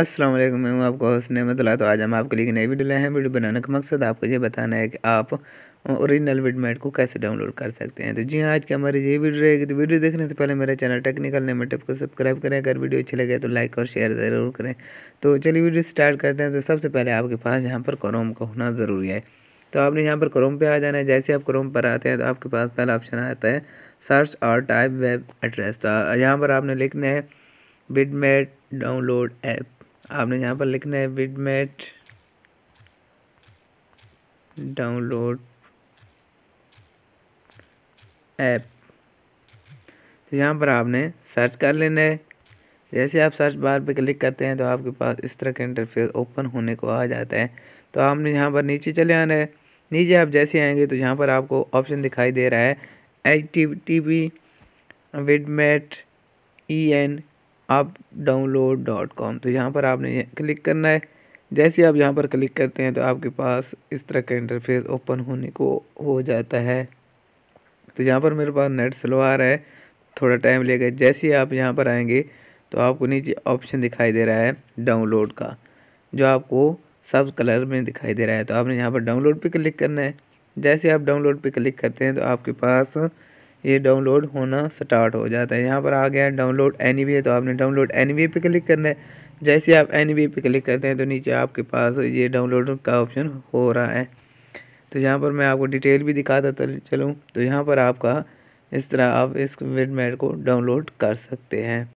अस्सलाम वालेकुम मैं हूँ आपका हौस नहमत तो आज हम आपके लिए नई वीडियो लाए हैं वीडियो बनाने का मकसद आपको ये बताना है कि आप ओरिजिनल विडमेट को कैसे डाउनलोड कर सकते हैं तो जी हाँ आज की हमारी ये वीडियो रहेगी तो वीडियो देखने से पहले मेरा चैनल टेक्निकल नेम टिप को सब्सक्राइब करें अगर वीडियो अच्छी लगे तो लाइक और शेयर ज़रूर करें तो चलिए वीडियो स्टार्ट करते हैं तो सबसे पहले आपके पास यहाँ पर क्रोम का होना ज़रूरी है तो आपने यहाँ पर क्रोम पर आ जाना है जैसे आप क्रोम पर आते हैं तो आपके पास पहला ऑप्शन आता है सर्च और टाइप वेब एड्रेस तो यहाँ पर आपने लिखना है बिडमेट डाउनलोड ऐप आपने यहाँ पर लिखना है बिडमेट डाउनलोड ऐप तो यहाँ पर आपने सर्च कर लेना है जैसे आप सर्च बार पे क्लिक करते हैं तो आपके पास इस तरह का इंटरफेस ओपन होने को आ जाता है तो आपने यहाँ पर नीचे चले आना है नीचे आप जैसे आएंगे तो यहाँ पर आपको ऑप्शन दिखाई दे रहा है H T T V Vidmate E N आप डाउनलोड डॉट कॉम तो यहाँ पर आपने क्लिक करना है जैसे आप यहाँ पर क्लिक करते हैं तो आपके पास इस तरह का इंटरफेस ओपन होने को हो जाता है तो यहाँ पर मेरे पास नेट स्लो आ रहा है थोड़ा टाइम लेगा जैसे ही आप यहाँ पर आएंगे तो आपको नीचे ऑप्शन दिखाई दे रहा है डाउनलोड का जो आपको सब कलर में दिखाई दे रहा है तो आपने यहाँ पर डाउनलोड पर क्लिक करना है जैसे आप डाउनलोड पर क्लिक करते हैं तो आपके पास ये डाउनलोड होना स्टार्ट हो जाता है यहाँ पर आ गया डाउनलोड एन वी तो आपने डाउनलोड एन वी पे क्लिक करना है जैसे आप एन वी पे क्लिक करते हैं तो नीचे आपके पास ये डाउनलोड का ऑप्शन हो रहा है तो यहाँ पर मैं आपको डिटेल भी दिखाता चलूँ तो यहाँ पर आपका इस तरह आप इस वेडमेट को डाउनलोड कर सकते हैं